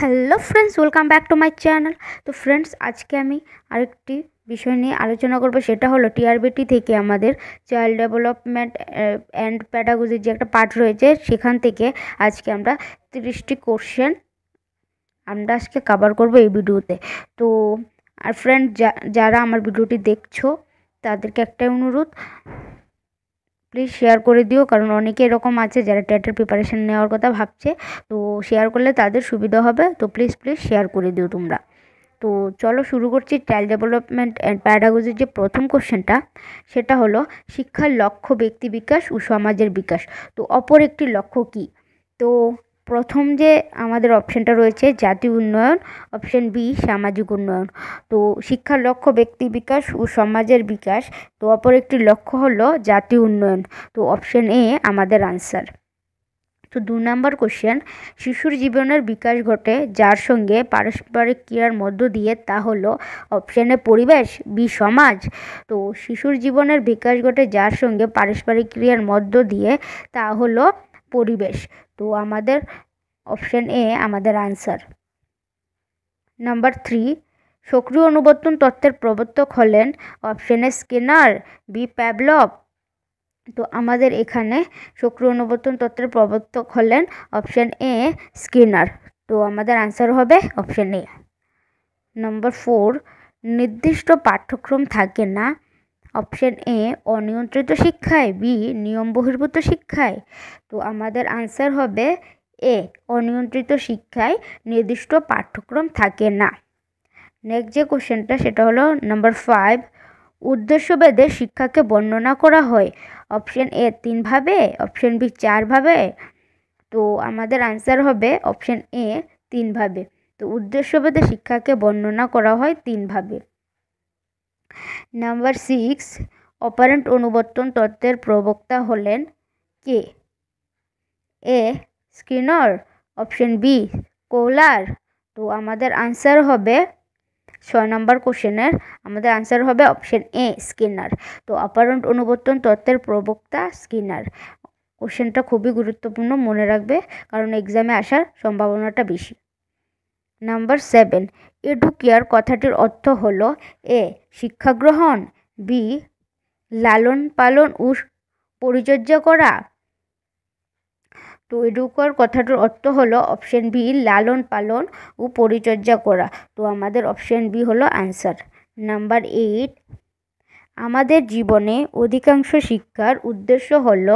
hello friends welcome back to my channel তো friends আজকে আমি আরেকটি বিষয় নিয়ে আলোচনা করবো সেটা হলো টিআরবিটি থেকে আমাদের চাইল্ড ডেভেলপমেন্ট অ্যান্ড প্যাডাগজির যে একটা পার্ট রয়েছে সেখান থেকে আজকে আমরা তিরিশটি কোশ্চেন আমরা আজকে কাভার করব এই ভিডিওতে তো আর ফ্রেন্ড যারা আমার ভিডিওটি দেখছো তাদেরকে একটাই অনুরোধ প্লিজ শেয়ার করে দিও কারণ অনেকে এরকম আছে যারা ট্যাটের প্রিপারেশান নেওয়ার কথা ভাবছে তো শেয়ার করলে তাদের সুবিধা হবে তো প্লিজ প্লিজ শেয়ার করে দিও তোমরা তো চলো শুরু করছি চাইল্ড ডেভেলপমেন্ট অ্যান্ড প্যারাগোজির যে প্রথম কোশ্চেনটা সেটা হলো শিক্ষার লক্ষ্য ব্যক্তি বিকাশ ও সমাজের বিকাশ তো অপর একটি লক্ষ্য কী তো প্রথম যে আমাদের অপশানটা রয়েছে জাতীয় উন্নয়ন অপশান বি সামাজিক উন্নয়ন তো শিক্ষার লক্ষ্য ব্যক্তি বিকাশ ও সমাজের বিকাশ তো অপর একটি লক্ষ্য হলো জাতীয় উন্নয়ন তো অপশান এ আমাদের আনসার তো দু নম্বর কোশ্চেন শিশুর জীবনের বিকাশ ঘটে যার সঙ্গে পারস্পরিক ক্রিয়ার মধ্য দিয়ে তা হলো অপশানে পরিবেশ বি সমাজ তো শিশুর জীবনের বিকাশ ঘটে যার সঙ্গে পারস্পরিক ক্রিয়ার মধ্য দিয়ে তা হলো পরিবেশ তো আমাদের অপশন এ আমাদের আনসার নাম্বার থ্রি সক্রিয় অনুবর্তন তত্ত্বের প্রবর্তক হলেন option A Skinner B Pavlov তো আমাদের এখানে সক্রিয় অনুবর্তন তত্ত্বের প্রবর্তক হলেন অপশন এ স্কিনার তো আমাদের আনসার হবে অপশন এ নম্বর ফোর নির্দিষ্ট পাঠ্যক্রম থাকে না অপশন এ অনিয়ন্ত্রিত শিক্ষায় বি নিয়ম বহির্ভূত শিক্ষায় তো আমাদের আনসার হবে এ অনিয়ন্ত্রিত শিক্ষায় নির্দিষ্ট পাঠ্যক্রম থাকে না নেক্সট যে কোশ্চেনটা সেটা হলো নাম্বার ফাইভ উদ্দেশ্যভেদে শিক্ষাকে বর্ণনা করা হয় অপশন এ তিনভাবে অপশন বি চারভাবে তো আমাদের আনসার হবে অপশন এ তিনভাবে তো উদ্দেশ্যভেদে শিক্ষাকে বর্ণনা করা হয় তিনভাবে নাম্বার সিক্স অপারেন্ট অনুবর্তন তত্ত্বের প্রবক্তা হলেন কে A Skinner option B Kohler তো আমাদের আনসার হবে ছয় নম্বর কোশ্চেনের আমাদের আনসার হবে অপশন এ স্কিনার তো অপারেন্ট অনুবর্তন তত্ত্বের প্রবক্তা স্কিনার কোশ্চেনটা খুবই গুরুত্বপূর্ণ মনে রাখবে কারণ এক্সামে আসার সম্ভাবনাটা বেশি নাম্বার সেভেন এডুকিয়ার কথাটির অর্থ হল এ শিক্ষা গ্রহণ বি লালন পালন ও পরিচর্যা করা তো এডুকার কথাটির অর্থ হলো অপশন বি লালন পালন ও পরিচর্যা করা তো আমাদের অপশন বি হলো অ্যান্সার নাম্বার এইট আমাদের জীবনে অধিকাংশ শিক্ষার উদ্দেশ্য হল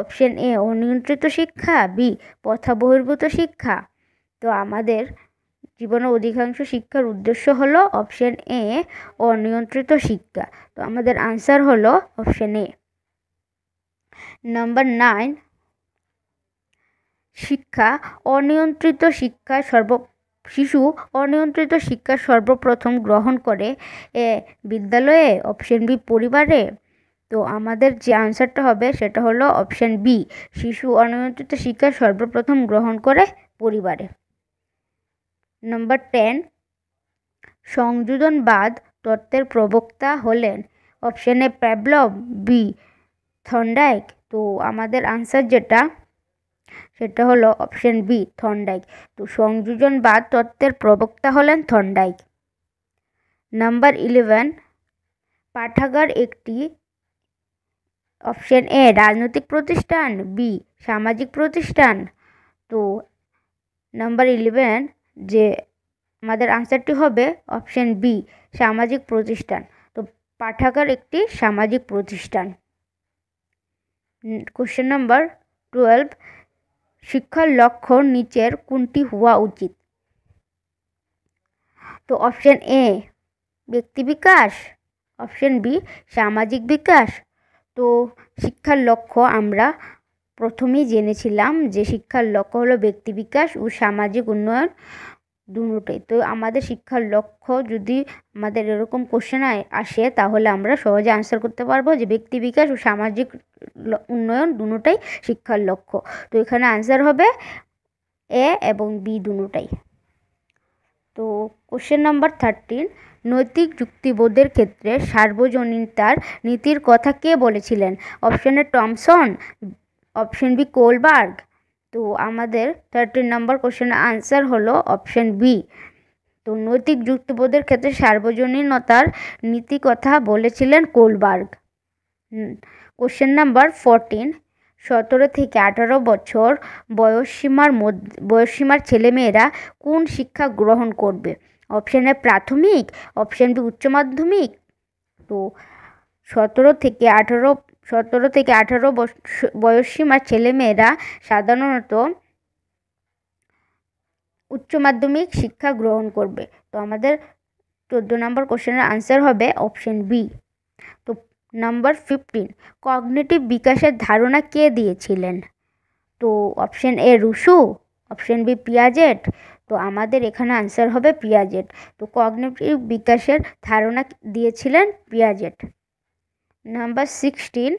অপশন এ অনিয়ন্ত্রিত শিক্ষা বি পথা বহির্ভূত শিক্ষা তো আমাদের জীবনের অধিকাংশ শিক্ষার উদ্দেশ্য হলো অপশন এ অনিয়ন্ত্রিত শিক্ষা তো আমাদের আনসার হলো অপশন এ নাম্বার নাইন শিক্ষা অনিয়ন্ত্রিত শিক্ষা সর্ব শিশু অনিয়ন্ত্রিত শিক্ষা সর্বপ্রথম গ্রহণ করে এ বিদ্যালয়ে অপশন বি পরিবারে তো আমাদের যে আনসারটা হবে সেটা হলো অপশন বি শিশু অনিয়ন্ত্রিত শিক্ষা সর্বপ্রথম গ্রহণ করে পরিবারে নম্বর টেন সংযোজনবাদ তত্ত্বের প্রবক্তা হলেন option A Pavlov B Thorndike তো আমাদের আনসার যেটা সেটা হলো অপশন বি থন্ডাইক তো সংযোজনবাদ তত্ত্বের প্রবক্তা হলেন থন্ডাইক নাম্বার ইলেভেন পাঠাগার একটি অপশন এ রাজনৈতিক প্রতিষ্ঠান বি সামাজিক প্রতিষ্ঠান তো নাম্বার ইলেভেন যে আমাদের আনসারটি হবে অপশান বি সামাজিক প্রতিষ্ঠান তো পাঠাগার একটি সামাজিক প্রতিষ্ঠান কোশ্চেন নম্বর টুয়েলভ শিক্ষার লক্ষ্য নিচের কোনটি হওয়া উচিত তো অপশান এ ব্যক্তি বিকাশ অপশান বি সামাজিক বিকাশ তো শিক্ষার লক্ষ্য আমরা প্রথমেই জেনেছিলাম যে শিক্ষার লক্ষ্য হলো ব্যক্তি বিকাশ ও সামাজিক উন্নয়ন দুটোই তো আমাদের শিক্ষার লক্ষ্য যদি আমাদের এরকম কোশ্চেন আসে তাহলে আমরা সহজে আনসার করতে পারবো যে ব্যক্তি বিকাশ ও সামাজিক উন্নয়ন দুটোই শিক্ষার লক্ষ্য তো এখানে আনসার হবে এ এবং বি দুটোই তো কোশ্চেন নাম্বার থার্টিন নৈতিক যুক্তিবোধের ক্ষেত্রে সার্বজনীনতার নীতির কথা কে বলেছিলেন অপশনে টমসন অপশন বি কোলবার্গ তো আমাদের থার্টিন নম্বর কোশ্চেনের আনসার হলো অপশন বি তো নৈতিক যুক্তিবোধের ক্ষেত্রে সার্বজনীনতার নীতি কথা বলেছিলেন কোলবার্গ কোশ্চেন নাম্বার ফোরটিন সতেরো থেকে আঠারো বছর বয়সসীমার মধ্যে বয়সসীমার ছেলেমেয়েরা কোন শিক্ষা গ্রহণ করবে অপশানে প্রাথমিক অপশান বি উচ্চ মাধ্যমিক তো সতেরো থেকে আঠারো সতেরো থেকে আঠারো বয়সীমার ছেলেমেয়েরা সাধারণত উচ্চ মাধ্যমিক শিক্ষা গ্রহণ করবে তো আমাদের চোদ্দ নম্বর কোশ্চেনের আনসার হবে অপশন বি তো নাম্বার ফিফটিন কগনেটিভ বিকাশের ধারণা কে দিয়েছিলেন তো option A Rousseau option B Piaget তো আমাদের এখানে আনসার হবে পিয়াজেট তো কগনেটিভ বিকাশের ধারণা দিয়েছিলেন পিয়াজেট নাম্বার সিক্সটিন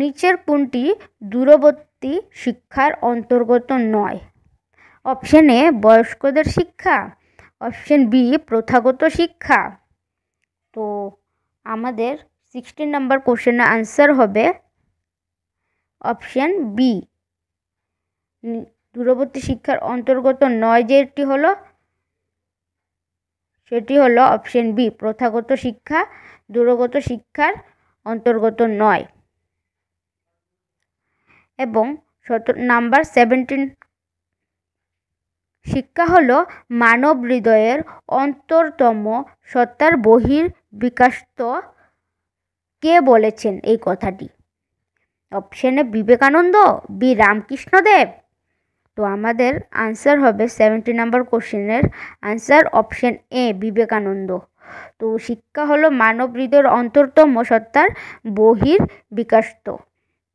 নিচের কোনটি দূরবর্তী শিক্ষার অন্তর্গত নয় অপশান এ বয়স্কদের শিক্ষা অপশান বি প্রথাগত শিক্ষা তো আমাদের সিক্সটিন নাম্বার কোশ্চেনের আনসার হবে অপশান বি দূরবর্তী শিক্ষার অন্তর্গত নয় যেটি হলো সেটি হলো অপশন বি প্রথাগত শিক্ষা দূরগত শিক্ষার অন্তর্গত নয় এবং নাম্বার সেভেন্টিন শিক্ষা হলো মানব হৃদয়ের অন্তরতম সত্তার বহির বিকাশত কে বলেছেন এই কথাটি অপশানে বিবেকানন্দ বি রামকৃষ্ণদেব তো আমাদের আনসার হবে সেভেন্টি নাম্বার কোশ্চেনের আনসার অপশান এ বিবেকানন্দ তো শিক্ষা হলো মানব হৃদয়ের অন্তরতম সত্তার বহির বিকাশ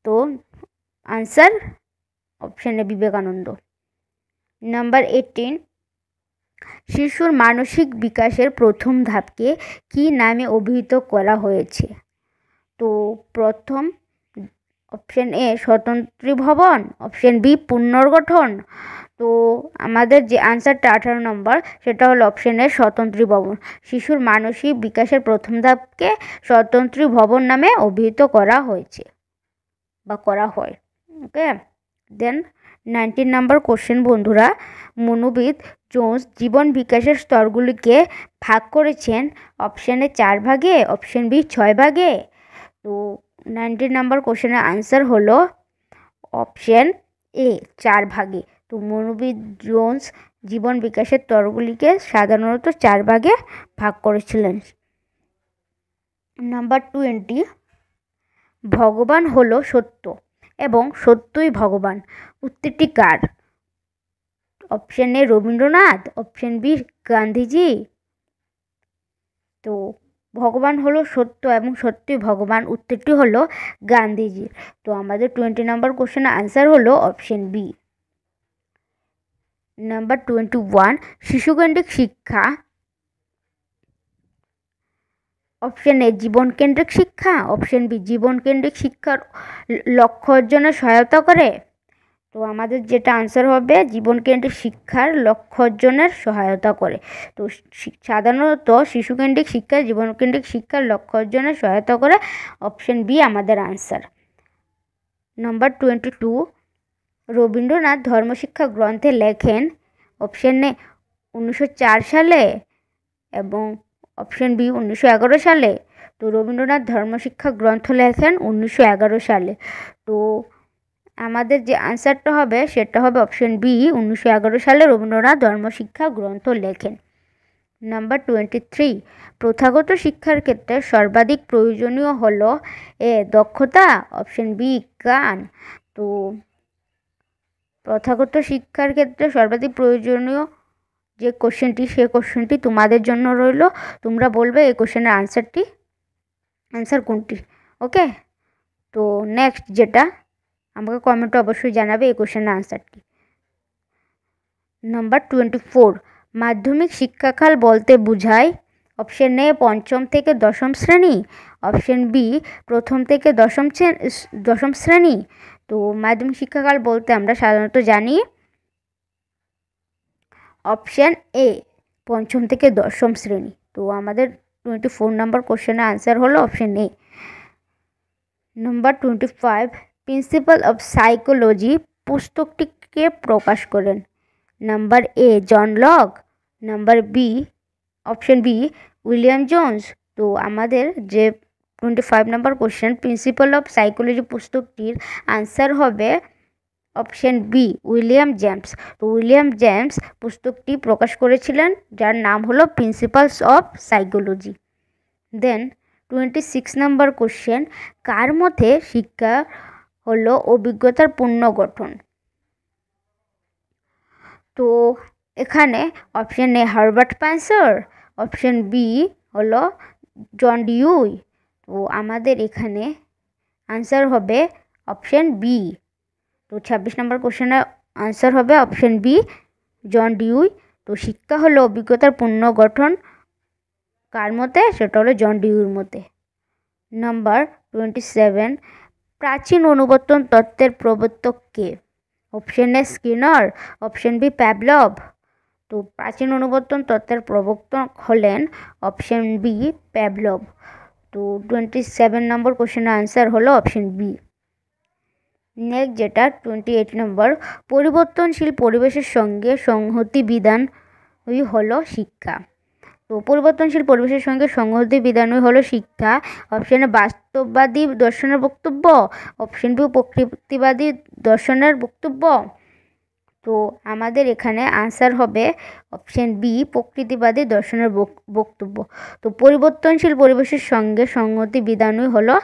তো আনসার অপশানে বিবেকানন্দ নাম্বার এইটিন শিশুর মানসিক বিকাশের প্রথম ধাপকে কি নামে অভিহিত করা হয়েছে তো প্রথম অপশান এ ভবন অপশন বি পুনর্গঠন তো আমাদের যে আনসারটা আঠারো নম্বর সেটা হলো অপশান এ ভবন শিশুর মানসিক বিকাশের প্রথম ধাপকে স্বতন্ত্রী ভবন নামে অভিহিত করা হয়েছে বা করা হয় okay then nineteen number question বন্ধুরা মনোবিদ জোন্স জীবন বিকাশের স্তরগুলিকে ভাগ করেছেন অপশানে চার ভাগে অপশান বি ছয় ভাগে তো নাইনটিন নাম্বার কোশ্চেনের আনসার হলো অপশান এ চার ভাগে তো মনোবি জোন্স জীবন বিকাশের তরগুলিকে সাধারণত চার ভাগে ভাগ করেছিলেন নাম্বার টোয়েন্টি ভগবান হলো সত্য এবং সত্যই ভগবান উত্তরটি কার option A Rabindranath option B Gandhiji তো ভগবান হলো সত্য এবং সত্যি ভগবান উত্তরটি হলো গান্ধীজি তো আমাদের টোয়েন্টি নাম্বার কোশ্চেনের আনসার হলো option B number twenty one শিশুকেন্দ্রিক শিক্ষা অপশন এ জীবনকেন্দ্রিক শিক্ষা অপশন বি জীবনকেন্দ্রিক শিক্ষার লক্ষ্য অর্জনে সহায়তা করে তো আমাদের যেটা আনসার হবে জীবনকেন্দ্রিক শিক্ষার লক্ষ্য অর্জনের সহায়তা করে তো সাধারণত শিশুকেন্দ্রিক শিক্ষা জীবনকেন্দ্রিক শিক্ষার লক্ষ্য অর্জনে সহায়তা করে অপশন বি আমাদের answer number twenty two Rabindranath ধর্মশিক্ষা গ্রন্থে লেখেন অপশন এ উনিশশো সালে এবং অপশন বি উনিশশো সালে তো রবীন্দ্রনাথ ধর্মশিক্ষা গ্রন্থ লেখেন উনিশশো সালে তো আমাদের যে আনসারটা হবে সেটা হবে অপশন বি উনিশশো সালে রবীন্দ্রনাথ ধর্মশিক্ষা গ্রন্থ লেখেন নাম্বার টোয়েন্টি থ্রি প্রথাগত শিক্ষার ক্ষেত্রে সর্বাধিক প্রয়োজনীয় হল এ দক্ষতা অপশন বি গান তো প্রথাগত শিক্ষার ক্ষেত্রে সর্বাধিক প্রয়োজনীয় যে কোশ্চেনটি সে কোশ্চেনটি তোমাদের জন্য রইল তোমরা বলবে এই কোশ্চেনের আনসারটি আনসার কোনটি ওকে তো নেক্সট যেটা আমাকে কমেন্টে অবশ্যই জানাবে এই কোশ্চেনের আনসারটি নাম্বার টোয়েন্টি ফোর মাধ্যমিক শিক্ষাকাল বলতে বোঝায় অপশান এ পঞ্চম থেকে দশম শ্রেণী অপশান বি প্রথম থেকে দশম দশম শ্রেণী তো মাধ্যমিক শিক্ষাকাল বলতে আমরা সাধারণত জানি অপশান এ পঞ্চম থেকে দশম শ্রেণী তো আমাদের টোয়েন্টি ফোর নাম্বার কোশ্চেনের আনসার হলো option A number twenty five principle of psychology পুস্তকটিকে প্রকাশ করেন number A John Locke number B option B William Jones তো আমাদের যে twenty five number question principle of psychology পুস্তকটির আনসার হবে অপশন বি উইলিয়াম জেমস তো উইলিয়াম জেমস পুস্তকটি প্রকাশ করেছিলেন যার নাম হলো principles of psychology then twenty six number question কার মতে শিক্ষা হল অভিজ্ঞতার পুনর্গঠন তো এখানে option A Herbert Spencer option B হলো জন ডিউই তো আমাদের এখানে আনসার হবে অপশন বি তো ছাব্বিশ নম্বর কোশ্চেনের আনসার হবে অপশন বি জন ডিউই তো শিক্ষা হলো অভিজ্ঞতার পুনর্গঠন কার মতে সেটা হলো জন ডিউর মতে নাম্বার টোয়েন্টি সেভেন প্রাচীন অনুবর্তন তত্ত্বের প্রবর্তক কে option A Skinner option B Pavlov তো প্রাচীন অনুবর্তন তত্ত্বের প্রবর্তক হলেন অপশন বি প্যাবলভ তো টোয়েন্টি সেভেন নম্বর কোশ্চেনের আনসার হলো অপশন বি নেক্সট যেটা টোয়েন্টি এইট নম্বর পরিবর্তনশীল পরিবেশের সঙ্গে সংহতি বিধান হলো শিক্ষা তো পরিবর্তনশীল পরিবেশের সঙ্গে সংহতি বিধানই হলো শিক্ষা অপশানে বাস্তববাদী দর্শনের বক্তব্য অপশন বি প্রকৃতিবাদী দর্শনের বক্তব্য তো আমাদের এখানে আনসার হবে অপশন বি প্রকৃতিবাদী দর্শনের বক্তব্য তো পরিবর্তনশীল পরিবেশের সঙ্গে সংহতি বিধানই হলো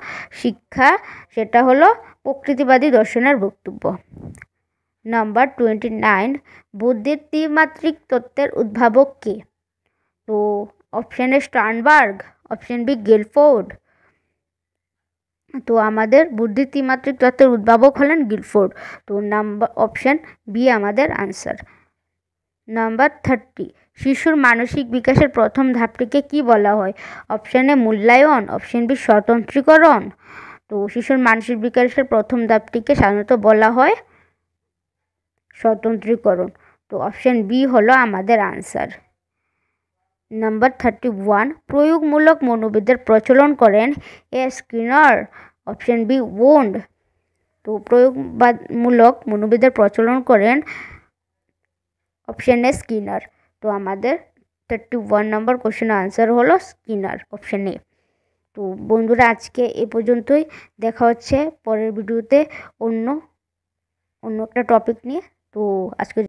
শিক্ষা সেটা হলো প্রকৃতিবাদী দর্শনের বক্তব্য নাম্বার টোয়েন্টি নাইন বুদ্ধির ত্রিমাত্রিক তত্ত্বের উদ্ভাবক কে তো option A Sternberg option B Guilford তো আমাদের বুদ্ধিত্রিমাত্রিক তত্ত্বের উদ্ভাবক হলেন গিলফোর্ড তো নাম্বার অপশান বি আমাদের আনসার নাম্বার থার্টি শিশুর মানসিক বিকাশের প্রথম ধাপটিকে কি বলা হয় অপশান এ মূল্যায়ন অপশান বি স্বতন্ত্রীকরণ তো শিশুর মানসিক বিকাশের প্রথম ধাপটিকে সাধারণত বলা হয় স্বতন্ত্রীকরণ তো অপশান বি হলো আমাদের আনসার নাম্বার থার্টি ওয়ান প্রয়োগমূলক মনোবিদের প্রচলন করেন A Skinner option B Wundt তো প্রয়োগবাদমূলক মনোবিদের প্রচলন করেন অপশন এ স্কিনার তো আমাদের থার্টি ওয়ান নম্বর কোশ্চেনের আনসার হলো স্কিনার অপশন এ তো বন্ধুরা আজকে এ পর্যন্তই দেখা হচ্ছে পরের ভিডিওতে অন্য অন্য একটা টপিক নিয়ে তো আজকে